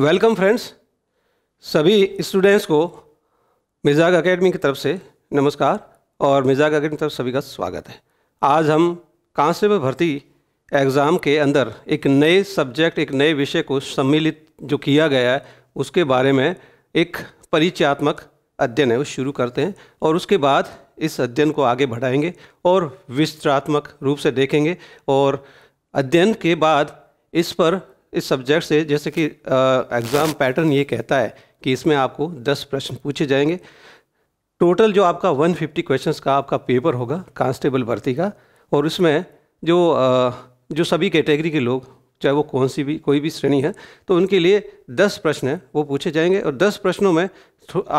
Welcome friends सभी students को मिजाग academy की तरफ से नमस्कार और मिजाग एकेडमी की तरफ सभी का स्वागत है आज हम कांस्टेबल भर्ती एग्ज़ाम के अंदर एक नए सब्जेक्ट एक नए विषय को सम्मिलित जो किया गया है उसके बारे में एक परिचयात्मक अध्ययन है वो शुरू करते हैं और उसके बाद इस अध्ययन को आगे बढ़ाएंगे और विस्तरात्मक रूप से देखेंगे और अध्ययन के बाद इस पर इस सब्जेक्ट से जैसे कि एग्ज़ाम पैटर्न ये कहता है कि इसमें आपको 10 प्रश्न पूछे जाएंगे टोटल जो आपका 150 क्वेश्चन का आपका पेपर होगा कांस्टेबल भर्ती का और उसमें जो आ, जो सभी कैटेगरी के लोग चाहे वो कौन सी भी कोई भी श्रेणी है तो उनके लिए 10 प्रश्न हैं वो पूछे जाएंगे और 10 प्रश्नों में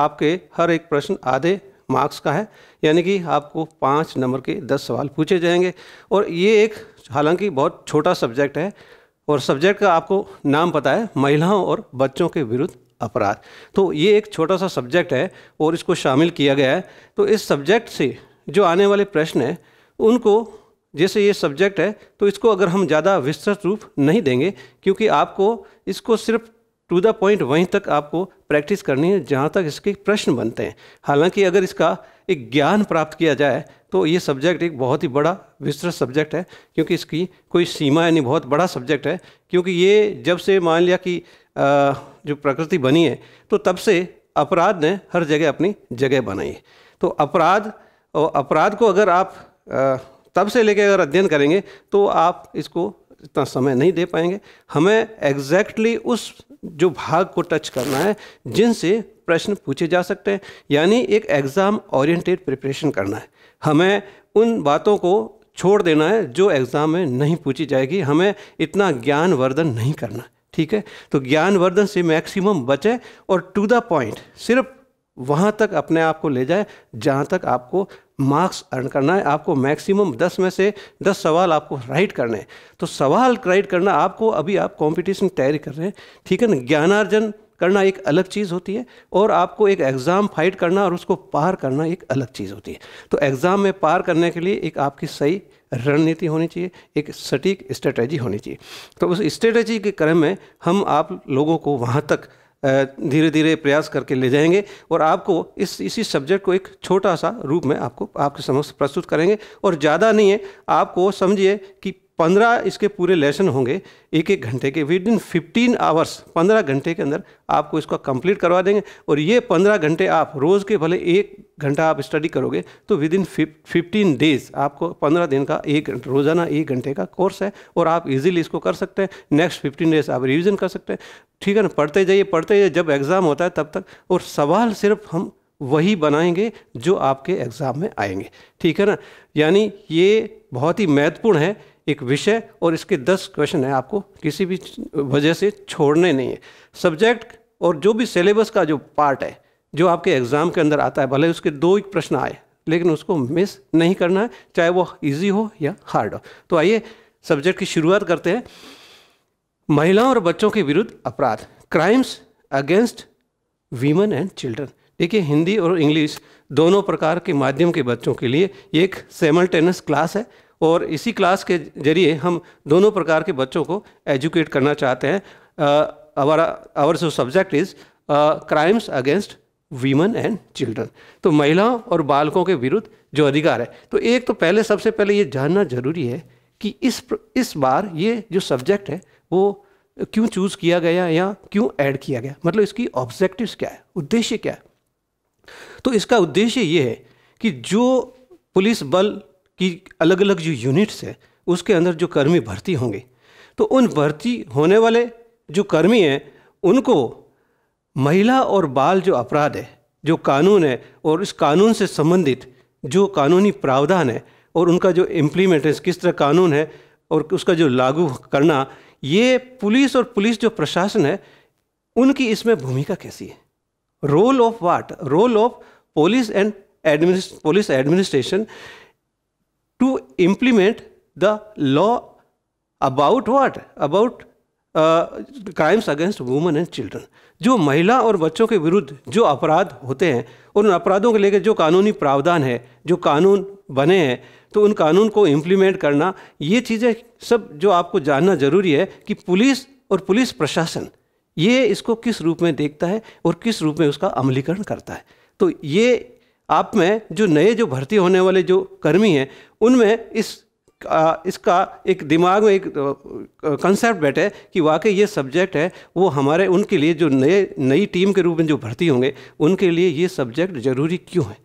आपके हर एक प्रश्न आधे मार्क्स का है यानी कि आपको पाँच नंबर के दस सवाल पूछे जाएंगे और ये एक हालांकि बहुत छोटा सब्जेक्ट है और सब्जेक्ट का आपको नाम पता है महिलाओं और बच्चों के विरुद्ध अपराध तो ये एक छोटा सा सब्जेक्ट है और इसको शामिल किया गया है तो इस सब्जेक्ट से जो आने वाले प्रश्न हैं उनको जैसे ये सब्जेक्ट है तो इसको अगर हम ज़्यादा विस्तृत रूप नहीं देंगे क्योंकि आपको इसको सिर्फ टू द पॉइंट वहीं तक आपको प्रैक्टिस करनी है जहाँ तक इसके प्रश्न बनते हैं हालांकि अगर इसका एक ज्ञान प्राप्त किया जाए तो ये सब्जेक्ट एक बहुत ही बड़ा विस्तृत सब्जेक्ट है क्योंकि इसकी कोई सीमा यानी बहुत बड़ा सब्जेक्ट है क्योंकि ये जब से मान लिया कि जो प्रकृति बनी है तो तब से अपराध ने हर जगह अपनी जगह बनाई है तो अपराध और अपराध को अगर आप तब से लेकर अगर अध्ययन करेंगे तो आप इसको इतना समय नहीं दे पाएंगे हमें एग्जैक्टली exactly उस जो भाग को टच करना है जिनसे प्रश्न पूछे जा सकते हैं यानी एक एग्ज़ाम ओरिएंटेड प्रिपरेशन करना है हमें उन बातों को छोड़ देना है जो एग्ज़ाम में नहीं पूछी जाएगी हमें इतना ज्ञानवर्धन नहीं करना ठीक है तो ज्ञानवर्धन से मैक्सिमम बचें और टू द पॉइंट सिर्फ वहाँ तक अपने आप को ले जाए जहाँ तक आपको मार्क्स अर्न करना है आपको मैक्सिमम दस में से दस सवाल आपको राइट करने हैं तो सवाल राइट करना आपको अभी आप कंपटीशन तैयारी कर रहे हैं ठीक है ना ज्ञानार्जन करना एक अलग चीज़ होती है और आपको एक एग्ज़ाम फाइट करना और उसको पार करना एक अलग चीज़ होती है तो एग्ज़ाम में पार करने के लिए एक आपकी सही रणनीति होनी चाहिए एक सटीक स्ट्रेटजी होनी चाहिए तो उस स्ट्रेटजी के क्रम में हम आप लोगों को वहाँ तक धीरे धीरे प्रयास करके ले जाएंगे और आपको इस इसी सब्जेक्ट को एक छोटा सा रूप में आपको आपके समक्ष प्रस्तुत करेंगे और ज़्यादा नहीं है आपको समझिए कि पंद्रह इसके पूरे लेसन होंगे एक एक घंटे के विद इन फिफ्टीन आवर्स पंद्रह घंटे के अंदर आपको इसको कंप्लीट करवा देंगे और ये पंद्रह घंटे आप रोज़ के भले एक घंटा आप स्टडी करोगे तो विद इन फिफ्टीन डेज आपको पंद्रह दिन का एक रोज़ाना एक घंटे का कोर्स है और आप इजीली इसको कर सकते हैं नेक्स्ट फिफ्टीन डेज आप रिविज़न कर सकते हैं ठीक है ना पढ़ते जाइए पढ़ते जाइए जब एग्ज़ाम होता है तब तक और सवाल सिर्फ हम वही बनाएंगे जो आपके एग्ज़ाम में आएंगे ठीक है ना यानी ये बहुत ही महत्वपूर्ण है एक विषय और इसके दस क्वेश्चन है आपको किसी भी वजह से छोड़ने नहीं है सब्जेक्ट और जो भी सिलेबस का जो पार्ट है जो आपके एग्ज़ाम के अंदर आता है भले उसके दो एक प्रश्न आए लेकिन उसको मिस नहीं करना है चाहे वो इजी हो या हार्ड हो तो आइए सब्जेक्ट की शुरुआत करते हैं महिलाओं और बच्चों के विरुद्ध अपराध crimes against women and children देखिए हिंदी और इंग्लिश दोनों प्रकार के माध्यम के बच्चों के लिए एक सेमल क्लास है और इसी क्लास के जरिए हम दोनों प्रकार के बच्चों को एजुकेट करना चाहते हैं हमारा our so subject is crimes against women and children तो महिलाओं और बालकों के विरुद्ध जो अधिकार है तो एक तो पहले सबसे पहले ये जानना जरूरी है कि इस इस बार ये जो सब्जेक्ट है वो क्यों चूज़ किया गया या क्यों ऐड किया गया मतलब इसकी ऑब्जेक्टिव्स क्या है उद्देश्य क्या है तो इसका उद्देश्य ये है कि जो पुलिस बल कि अलग अलग जो यूनिट्स है उसके अंदर जो कर्मी भर्ती होंगे तो उन भर्ती होने वाले जो कर्मी हैं उनको महिला और बाल जो अपराध है जो कानून है और इस कानून से संबंधित जो कानूनी प्रावधान है और उनका जो इम्प्लीमेंटेंस किस तरह कानून है और उसका जो लागू करना ये पुलिस और पुलिस जो प्रशासन है उनकी इसमें भूमिका कैसी है role of what role of police and administ police administration to implement the law about what? About crimes against women and children जो महिला और बच्चों के विरुद्ध जो अपराध होते हैं और उन अपराधों के लेकर जो कानूनी प्रावधान है जो कानून बने हैं तो उन कानून को इम्प्लीमेंट करना ये चीज़ें सब जो आपको जानना ज़रूरी है कि पुलिस और पुलिस प्रशासन ये इसको किस रूप में देखता है और किस रूप में उसका अमलीकरण करता है तो ये आप में जो नए जो भर्ती होने वाले जो कर्मी हैं उनमें इस आ, इसका एक दिमाग में एक कंसेप्ट बैठे कि वाकई ये सब्जेक्ट है वो हमारे उनके लिए जो नए नई टीम के रूप में जो भर्ती होंगे उनके लिए ये सब्जेक्ट ज़रूरी क्यों है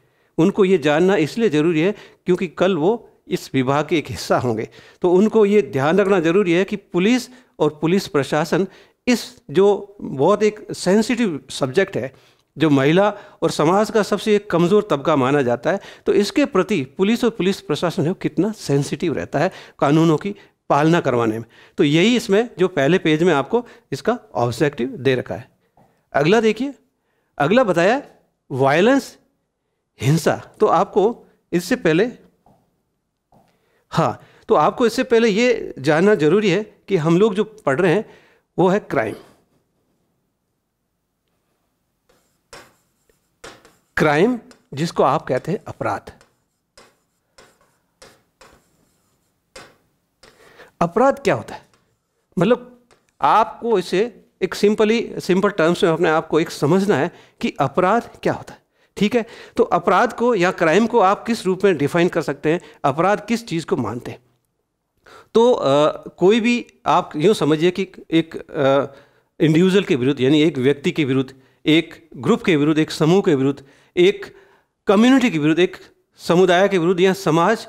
उनको ये जानना इसलिए ज़रूरी है क्योंकि कल वो इस विभाग के एक हिस्सा होंगे तो उनको ये ध्यान रखना ज़रूरी है कि पुलिस और पुलिस प्रशासन इस जो बहुत एक सेंसिटिव सब्जेक्ट है जो महिला और समाज का सबसे एक कमज़ोर तबका माना जाता है तो इसके प्रति पुलिस और पुलिस प्रशासन है कितना सेंसिटिव रहता है कानूनों की पालना करवाने में तो यही इसमें जो पहले पेज में आपको इसका ऑब्जेक्टिव दे रखा है अगला देखिए अगला बताया वायलेंस हिंसा तो आपको इससे पहले हाँ तो आपको इससे पहले ये जानना जरूरी है कि हम लोग जो पढ़ रहे हैं वो है क्राइम क्राइम जिसको आप कहते हैं अपराध अपराध क्या होता है मतलब आपको इसे एक सिंपली सिंपल टर्म्स में अपने आप को एक समझना है कि अपराध क्या होता है ठीक है तो अपराध को या क्राइम को आप किस रूप में डिफाइन कर सकते हैं अपराध किस चीज़ को मानते हैं तो आ, कोई भी आप यूं समझिए कि एक इंडिविजुअल के विरुद्ध यानी एक व्यक्ति के विरुद्ध एक ग्रुप के विरुद्ध एक समूह के विरुद्ध एक कम्युनिटी के विरुद्ध एक समुदाय के विरुद्ध या समाज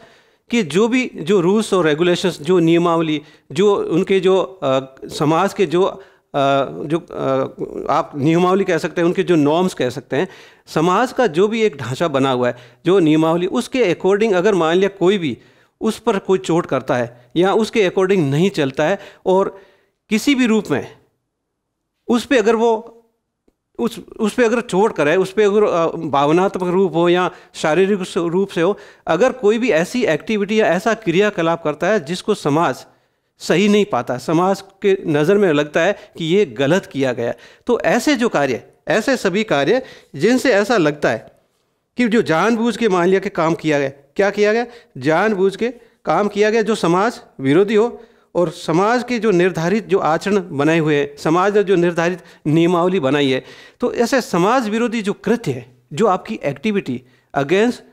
के जो भी जो रूल्स और रेगुलेशंस जो नियमावली जो उनके जो आ, समाज के जो आ, जो आ, आप नियमावली कह सकते हैं उनके जो नॉर्म्स कह सकते हैं समाज का जो भी एक ढांचा बना हुआ है जो नियमावली उसके अकॉर्डिंग अगर मान लिया कोई भी उस पर कोई चोट करता है या उसके अकॉर्डिंग नहीं चलता है और किसी भी रूप में उस पर अगर वो उस उस पर अगर चोट करे उस पर अगर भावनात्मक रूप हो या शारीरिक रूप से हो अगर कोई भी ऐसी एक्टिविटी या ऐसा क्रियाकलाप करता है जिसको समाज सही नहीं पाता समाज के नज़र में लगता है कि ये गलत किया गया तो ऐसे जो कार्य ऐसे सभी कार्य जिनसे ऐसा लगता है कि जो जानबूझ के मान लिया कि काम किया गया क्या किया गया जानबूझ के काम किया गया जो समाज विरोधी हो और समाज के जो निर्धारित जो आचरण बनाए हुए हैं समाज ने जो निर्धारित नियमावली बनाई है तो ऐसे समाज विरोधी जो कृत्य है जो आपकी एक्टिविटी अगेंस्ट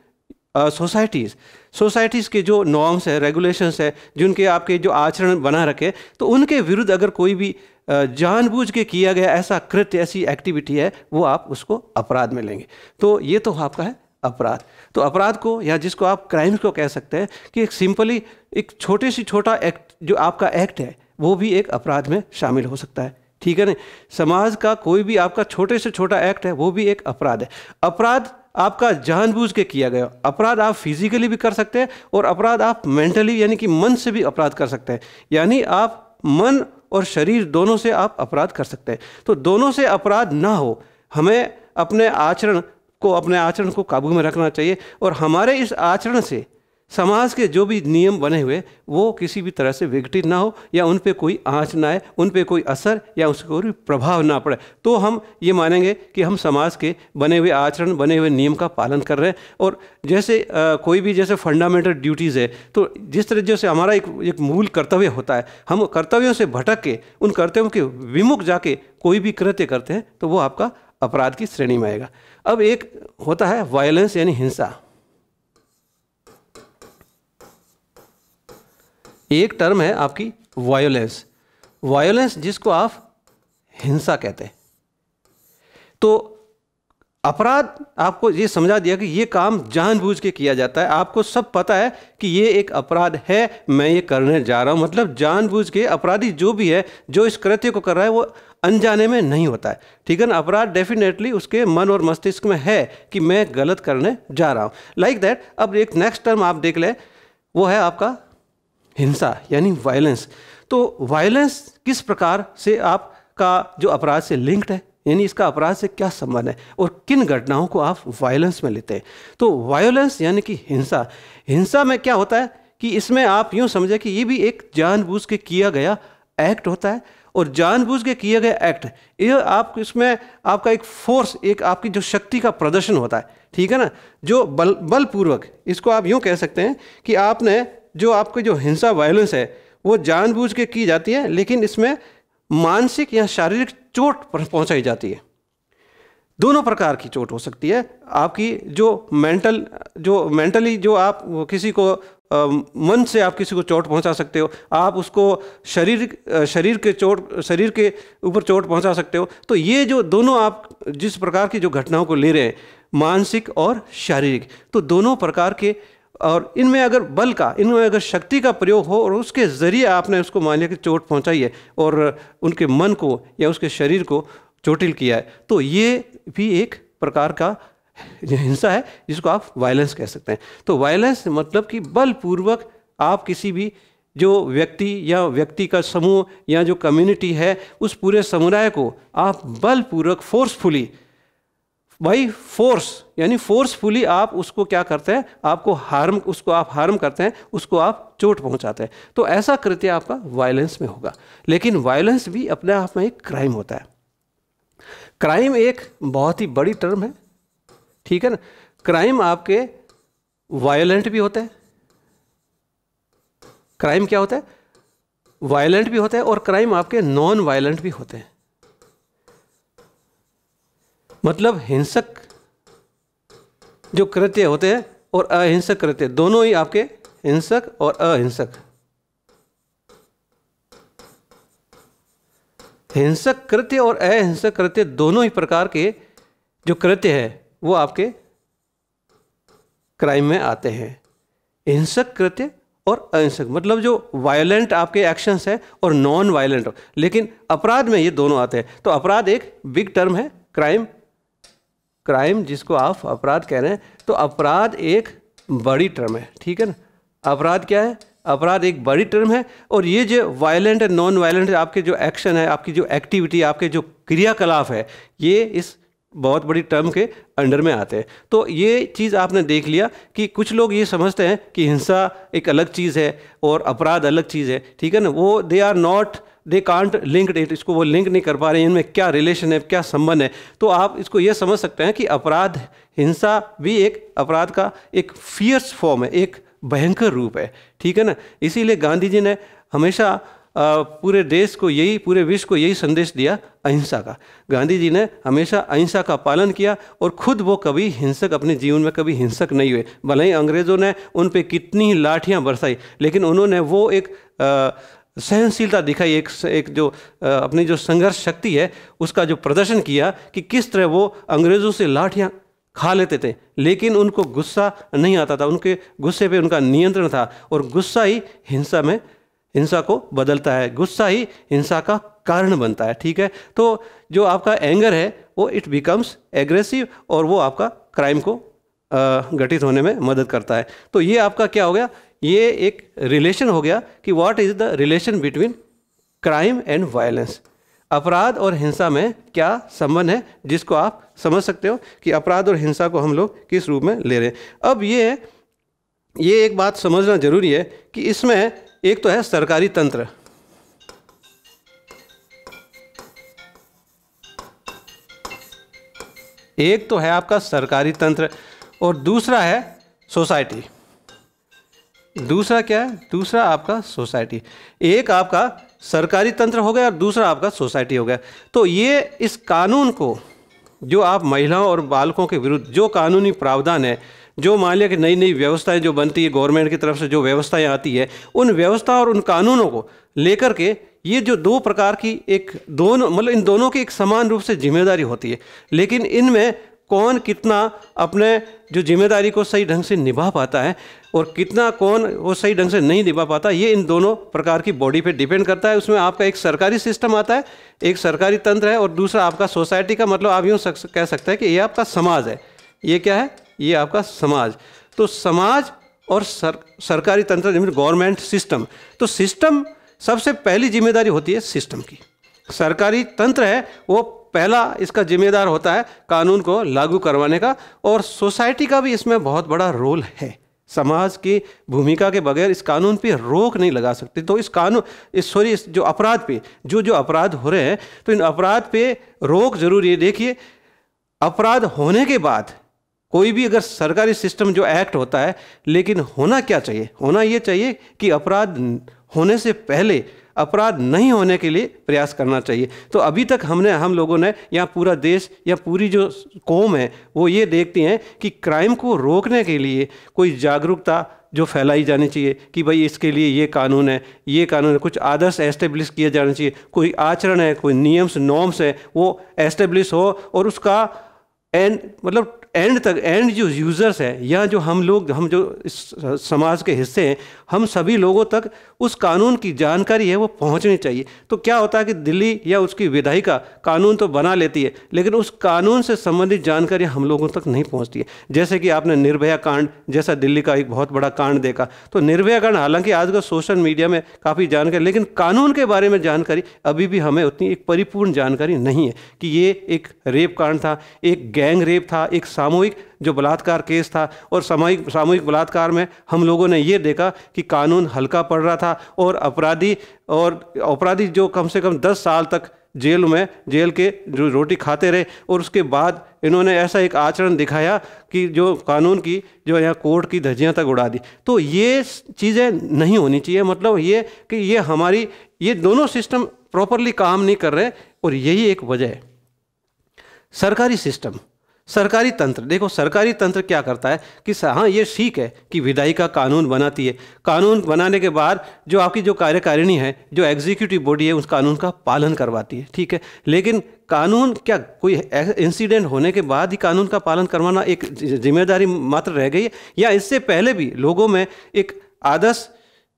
सोसाइटीज़ सोसाइटीज़ के जो नॉर्म्स हैं रेगुलेशंस हैं जिनके आपके जो आचरण बना रखे तो उनके विरुद्ध अगर कोई भी uh, जानबूझ के किया गया ऐसा कृत्य ऐसी एक्टिविटी है वो आप उसको अपराध में लेंगे तो ये तो आपका है अपराध तो अपराध को या जिसको आप क्राइम्स को कह सकते हैं कि एक सिंपली एक छोटे से छोटा एक्ट जो आपका एक्ट है वो भी एक अपराध में शामिल हो सकता है ठीक है ना समाज का कोई भी आपका छोटे से छोटा एक्ट है वो भी एक अपराध है अपराध आपका जानबूझ के किया गया अपराध आप फिजिकली भी कर सकते हैं और अपराध आप मेंटली यानी कि मन से भी अपराध कर सकते हैं यानी आप मन और शरीर दोनों से आप अपराध कर सकते हैं तो दोनों से अपराध ना हो हमें अपने आचरण को अपने आचरण को काबू में रखना चाहिए और हमारे इस आचरण से समाज के जो भी नियम बने हुए वो किसी भी तरह से विघटित ना हो या उन पर कोई आँच ना आए उन पर कोई असर या उसका कोई प्रभाव ना पड़े तो हम ये मानेंगे कि हम समाज के बने हुए आचरण बने हुए नियम का पालन कर रहे हैं और जैसे आ, कोई भी जैसे फंडामेंटल ड्यूटीज़ है तो जिस तरह जैसे हमारा एक एक मूल कर्तव्य होता है हम कर्तव्यों से भटक के उन कर्तव्यों के विमुख जाके कोई भी कृत्य करते हैं तो वो आपका अपराध की श्रेणी में आएगा अब एक होता है वायलेंस यानी हिंसा एक टर्म है आपकी वायोलेंस वायोलेंस जिसको आप हिंसा कहते हैं तो अपराध आपको ये समझा दिया कि ये काम जानबूझ के किया जाता है आपको सब पता है कि ये एक अपराध है मैं ये करने जा रहा हूँ मतलब जानबूझ के अपराधी जो भी है जो इस कृत्य को कर रहा है वो अनजाने में नहीं होता है ठीक है ना अपराध डेफिनेटली उसके मन और मस्तिष्क में है कि मैं गलत करने जा रहा हूँ लाइक दैट अब एक नेक्स्ट टर्म आप देख लें वो है आपका हिंसा यानी वायलेंस तो वायलेंस किस प्रकार से आपका जो अपराध से लिंक्ड है यानी इसका अपराध से क्या संबंध है और किन घटनाओं को आप वायलेंस में लेते हैं तो वायलेंस यानी कि हिंसा हिंसा में क्या होता है कि इसमें आप यूँ समझें कि ये भी एक जानबूझ के किया गया एक्ट होता है और जानबूझ के किया गया एक्ट ये आप इसमें आपका एक फोर्स एक आपकी जो शक्ति का प्रदर्शन होता है ठीक है ना जो बल बलपूर्वक इसको आप यूँ कह सकते हैं कि आपने जो आपकी जो हिंसा वायलेंस है वो जानबूझ के की जाती है लेकिन इसमें मानसिक या शारीरिक चोट पर पहुंचाई जाती है दोनों प्रकार की चोट हो सकती है आपकी जो मेंटल जो मेंटली जो आप किसी को मन से आप किसी को चोट पहुंचा सकते हो आप उसको शरीर शरीर के चोट शरीर के ऊपर चोट पहुंचा सकते हो तो ये जो दोनों आप जिस प्रकार की जो घटनाओं को ले रहे हैं मानसिक और शारीरिक तो दोनों प्रकार के और इनमें अगर बल का इनमें अगर शक्ति का प्रयोग हो और उसके ज़रिए आपने उसको मान लिया कि चोट पहुंचाई है और उनके मन को या उसके शरीर को चोटिल किया है तो ये भी एक प्रकार का हिंसा है जिसको आप वायलेंस कह सकते हैं तो वायलेंस मतलब कि बलपूर्वक आप किसी भी जो व्यक्ति या व्यक्ति का समूह या जो कम्युनिटी है उस पूरे समुदाय को आप बलपूर्वक फोर्सफुली भाई फोर्स यानी फोर्सफुली आप उसको क्या करते हैं आपको हार्म उसको आप हार्म करते हैं उसको आप चोट पहुंचाते हैं तो ऐसा कृत्य आपका वायलेंस में होगा लेकिन वायलेंस भी अपने आप में एक क्राइम होता है क्राइम एक बहुत ही बड़ी टर्म है ठीक है ना क्राइम आपके वायलेंट भी होते हैं क्राइम क्या होता है वायलेंट भी होता है और क्राइम आपके नॉन वायलेंट भी होते हैं मतलब हिंसक जो कृत्य होते हैं और अहिंसक कृत्य दोनों ही आपके हिंसक और अहिंसक हिंसक कृत्य और अहिंसक कृत्य दोनों ही प्रकार के जो कृत्य है वो आपके क्राइम में आते हैं हिंसक कृत्य और अहिंसक मतलब जो वायलेंट आपके एक्शंस है और नॉन वायलेंट लेकिन अपराध में ये दोनों आते हैं तो अपराध एक बिग टर्म है क्राइम क्राइम जिसको आप अपराध कह रहे हैं तो अपराध एक बड़ी टर्म है ठीक है ना अपराध क्या है अपराध एक बड़ी टर्म है और ये जो वायलेंट एंड नॉन वायलेंट आपके जो एक्शन है आपकी जो एक्टिविटी आपके जो क्रियाकलाप है ये इस बहुत बड़ी टर्म के अंडर में आते हैं तो ये चीज़ आपने देख लिया कि कुछ लोग ये समझते हैं कि हिंसा एक अलग चीज़ है और अपराध अलग चीज़ है ठीक है ना वो they are not they can't link it इसको वो लिंक नहीं कर पा रहे इनमें क्या रिलेशन है क्या संबंध है तो आप इसको ये समझ सकते हैं कि अपराध हिंसा भी एक अपराध का एक फियर्स फॉर्म है एक भयंकर रूप है ठीक है ना इसीलिए गांधी जी ने हमेशा पूरे देश को यही पूरे विश्व को यही संदेश दिया अहिंसा का गांधी जी ने हमेशा अहिंसा का पालन किया और खुद वो कभी हिंसक अपने जीवन में कभी हिंसक नहीं हुए भले ही अंग्रेज़ों ने उन पर कितनी ही लाठियाँ बरसाई लेकिन उन्होंने वो एक आ, सहनशीलता दिखाई एक एक जो अपनी जो संघर्ष शक्ति है उसका जो प्रदर्शन किया कि किस तरह वो अंग्रेज़ों से लाठियाँ खा लेते थे लेकिन उनको गुस्सा नहीं आता था उनके गुस्से पे उनका नियंत्रण था और गुस्सा ही हिंसा में हिंसा को बदलता है गुस्सा ही हिंसा का कारण बनता है ठीक है तो जो आपका एंगर है वो इट बिकम्स एग्रेसिव और वो आपका क्राइम को गठित होने में मदद करता है तो ये आपका क्या हो गया ये एक रिलेशन हो गया कि what is the relation between crime and violence अपराध और हिंसा में क्या संबंध है जिसको आप समझ सकते हो कि अपराध और हिंसा को हम लोग किस रूप में ले रहे हैं अब ये ये एक बात समझना जरूरी है कि इसमें एक तो है सरकारी तंत्र एक तो है आपका सरकारी तंत्र और दूसरा है सोसाइटी दूसरा क्या है दूसरा आपका सोसाइटी एक आपका सरकारी तंत्र हो गया और दूसरा आपका सोसाइटी हो गया तो ये इस कानून को जो आप महिलाओं और बालकों के विरुद्ध जो कानूनी प्रावधान है जो मान लिया कि नई नई व्यवस्थाएं जो बनती है गवर्नमेंट की तरफ से जो व्यवस्थाएं आती है उन व्यवस्था और उन कानूनों को लेकर के ये जो दो प्रकार की एक दोनों मतलब इन दोनों की एक समान रूप से जिम्मेदारी होती है लेकिन इनमें कौन कितना अपने जो जिम्मेदारी को सही ढंग से निभा पाता है और कितना कौन वो सही ढंग से नहीं निभा पाता ये इन दोनों प्रकार की बॉडी पे डिपेंड करता है उसमें आपका एक सरकारी सिस्टम आता है एक सरकारी तंत्र है और दूसरा आपका सोसाइटी का मतलब आप यूँ कह सकते हैं कि ये आपका समाज है ये क्या है ये आपका समाज तो समाज और सर, सरकारी तंत्र गवर्नमेंट सिस्टम तो सिस्टम सबसे पहली जिम्मेदारी होती है सिस्टम की सरकारी तंत्र है वो पहला इसका जिम्मेदार होता है कानून को लागू करवाने का और सोसाइटी का भी इसमें बहुत बड़ा रोल है समाज की भूमिका के बगैर इस कानून पे रोक नहीं लगा सकते तो इस कानून इस सॉरी जो अपराध पे जो जो अपराध हो रहे हैं तो इन अपराध पे रोक जरूरी है देखिए अपराध होने के बाद कोई भी अगर सरकारी सिस्टम जो एक्ट होता है लेकिन होना क्या चाहिए होना ये चाहिए कि अपराध होने से पहले अपराध नहीं होने के लिए प्रयास करना चाहिए तो अभी तक हमने हम लोगों ने या पूरा देश या पूरी जो कौम है वो ये देखती हैं कि क्राइम को रोकने के लिए कोई जागरूकता जो फैलाई जानी चाहिए कि भाई इसके लिए ये कानून है ये कानून है कुछ आदर्श एस्टेब्लिश किए जाने चाहिए कोई आचरण है कोई नियम्स नॉर्म्स है वो एस्टेब्लिश हो और उसका एंड मतलब एंड तक एंड जो यूज़र्स हैं या जो हम लोग हम जो इस समाज के हिस्से हैं हम सभी लोगों तक उस कानून की जानकारी है वो पहुंचनी चाहिए तो क्या होता है कि दिल्ली या उसकी विधायिका कानून तो बना लेती है लेकिन उस कानून से संबंधित जानकारी हम लोगों तक नहीं पहुँचती है जैसे कि आपने निर्भया कांड जैसा दिल्ली का एक बहुत बड़ा कांड देखा तो निर्भया कांड हालांकि आजकल सोशल मीडिया में काफ़ी जानकारी लेकिन कानून के बारे में जानकारी अभी भी हमें उतनी एक परिपूर्ण जानकारी नहीं है कि ये एक रेप कांड था एक गैंग रेप था एक सामूहिक जो बलात्कार केस था और सामूहिक सामूहिक बलात्कार में हम लोगों ने ये देखा कि कानून हल्का पड़ रहा था और अपराधी और अपराधी जो कम से कम दस साल तक जेल में जेल के जो रोटी खाते रहे और उसके बाद इन्होंने ऐसा एक आचरण दिखाया कि जो कानून की जो यहाँ कोर्ट की धज्जियाँ तक उड़ा दी तो ये चीज़ें नहीं होनी चाहिए मतलब ये कि ये हमारी ये दोनों सिस्टम प्रॉपरली काम नहीं कर रहे और यही एक वजह है सरकारी सिस्टम सरकारी तंत्र देखो सरकारी तंत्र क्या करता है कि हाँ ये ठीक है कि विदाई का कानून बनाती है कानून बनाने के बाद जो आपकी जो कार्यकारिणी है जो एग्जीक्यूटिव बॉडी है उस कानून का पालन करवाती है ठीक है लेकिन कानून क्या कोई इंसिडेंट होने के बाद ही कानून का पालन करवाना एक जिम्मेदारी मात्र रह गई है या इससे पहले भी लोगों में एक आदर्श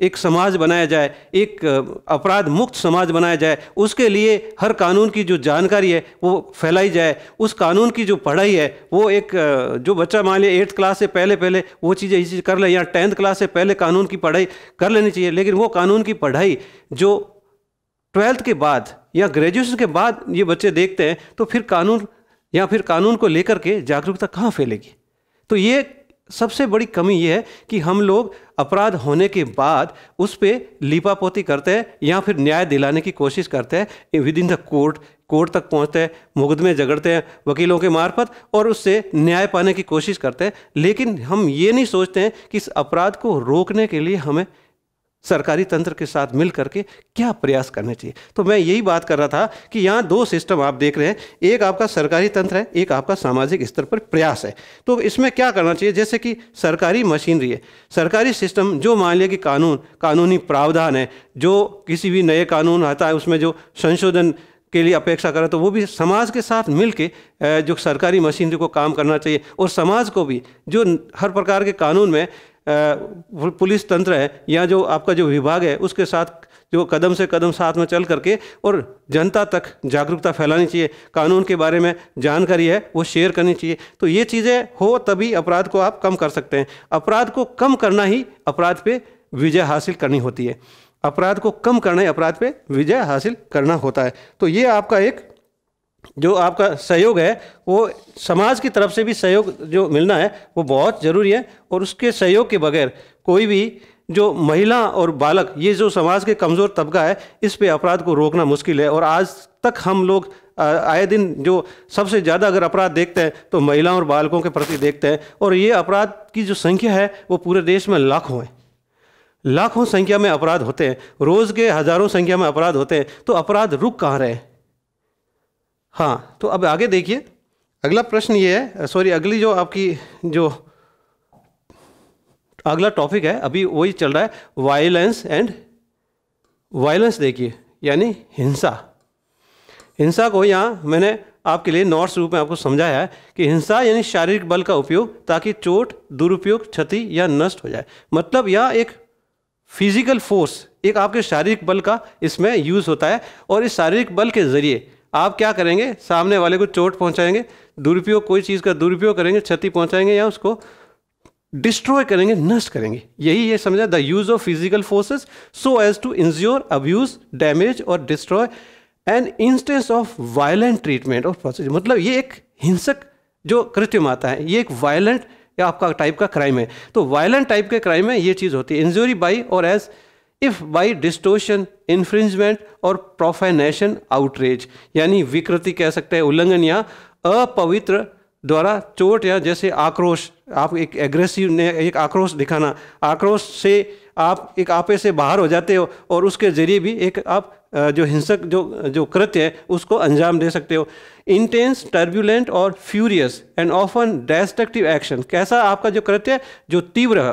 एक समाज बनाया जाए एक अपराध मुक्त समाज बनाया जाए उसके लिए हर कानून की जो जानकारी है वो फैलाई जाए उस कानून की जो पढ़ाई है वो एक जो बच्चा मान लिया एट्थ क्लास से पहले पहले वो चीज़ें इस चीज़ कर ले या टेंथ क्लास से पहले कानून की पढ़ाई कर लेनी चाहिए लेकिन वो कानून की पढ़ाई जो ट्वेल्थ के बाद या ग्रेजुएशन के बाद ये बच्चे देखते हैं तो फिर कानून या फिर कानून को लेकर के जागरूकता कहाँ फैलेगी तो ये सबसे बड़ी कमी ये है कि हम लोग अपराध होने के बाद उस पर लिपापोती करते हैं या फिर न्याय दिलाने की कोशिश करते हैं within the court court तक पहुंचते हैं मुकदमे झगड़ते हैं वकीलों के मार्फत और उससे न्याय पाने की कोशिश करते हैं लेकिन हम ये नहीं सोचते हैं कि इस अपराध को रोकने के लिए हमें सरकारी तंत्र के साथ मिल करके क्या प्रयास करने चाहिए तो मैं यही बात कर रहा था कि यहाँ दो सिस्टम आप देख रहे हैं एक आपका सरकारी तंत्र है एक आपका सामाजिक स्तर पर प्रयास है तो इसमें क्या करना चाहिए जैसे कि सरकारी मशीनरी है सरकारी सिस्टम जो मान लिया कि कानून कानूनी प्रावधान है जो किसी भी नए कानून आता है उसमें जो संशोधन के लिए अपेक्षा करें तो वो भी समाज के साथ मिल के जो सरकारी मशीनरी को काम करना चाहिए और समाज को भी जो हर प्रकार के कानून में पुलिस तंत्र है या जो आपका जो विभाग है उसके साथ जो कदम से कदम साथ में चल करके और जनता तक जागरूकता फैलानी चाहिए कानून के बारे में जानकारी है वो शेयर करनी चाहिए तो ये चीज़ें हो तभी अपराध को आप कम कर सकते हैं अपराध को कम करना ही अपराध पे विजय हासिल करनी होती है अपराध को कम करना ही अपराध पे विजय हासिल करना होता है तो ये आपका एक जो आपका सहयोग है वो समाज की तरफ से भी सहयोग जो मिलना है वो बहुत ज़रूरी है और उसके सहयोग के बगैर कोई भी जो महिला और बालक ये जो समाज के कमज़ोर तबका है इस पे अपराध को रोकना मुश्किल है और आज तक हम लोग आए दिन जो सबसे ज़्यादा अगर अपराध देखते हैं तो महिलाओं और बालकों के प्रति देखते हैं और ये अपराध की जो संख्या है वो पूरे देश में लाखों है लाखों संख्या में अपराध होते हैं रोज़ के हज़ारों संख्या में अपराध होते हैं तो अपराध रुक कहाँ रहे हैं हाँ तो अब आगे देखिए अगला प्रश्न ये है सॉरी अगली जो आपकी जो अगला टॉपिक है अभी वही चल रहा है वायलेंस एंड वायलेंस देखिए यानी हिंसा हिंसा को यहाँ मैंने आपके लिए नॉर्स रूप में आपको समझाया है कि हिंसा यानी शारीरिक बल का उपयोग ताकि चोट दुरुपयोग क्षति या नष्ट हो जाए मतलब यह एक फिजिकल फोर्स एक आपके शारीरिक बल का इसमें यूज़ होता है और इस शारीरिक बल के ज़रिए आप क्या करेंगे सामने वाले को चोट पहुंचाएंगे दुरुपयोग कोई चीज़ का दुरुपयोग करेंगे क्षति पहुंचाएंगे या उसको डिस्ट्रॉय करेंगे नष्ट करेंगे यही ये समझा the use of physical forces so as to injure abuse damage और destroy an instance of violent treatment और प्रोसेस मतलब ये एक हिंसक जो कृत्रिम आता है ये एक वायलेंट या आपका टाइप का क्राइम है तो वायलेंट टाइप के क्राइम में ये चीज़ होती है इंजोरी बाई और as if by distortion infringement और प्रोफाइनेशन आउटरेज यानी विकृति कह सकते हैं उल्लंघन या अपवित्र द्वारा चोट या जैसे आक्रोश आप एक एग्रेसिव ने एक आक्रोश दिखाना आक्रोश से आप एक आपे से बाहर हो जाते हो और उसके जरिए भी एक आप जो हिंसक जो जो कृत्य है उसको अंजाम दे सकते हो इंटेंस टर्बुलेंट और furious and often destructive action कैसा आपका जो कृत्य है जो तीव्र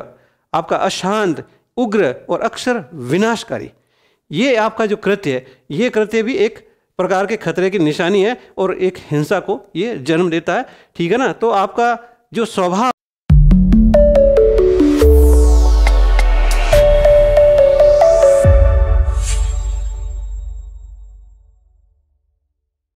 आपका अशांत उग्र और अक्षर विनाशकारी ये आपका जो कृत्य है ये कृत्य भी एक प्रकार के खतरे की निशानी है और एक हिंसा को ये जन्म देता है ठीक है ना तो आपका जो स्वभाव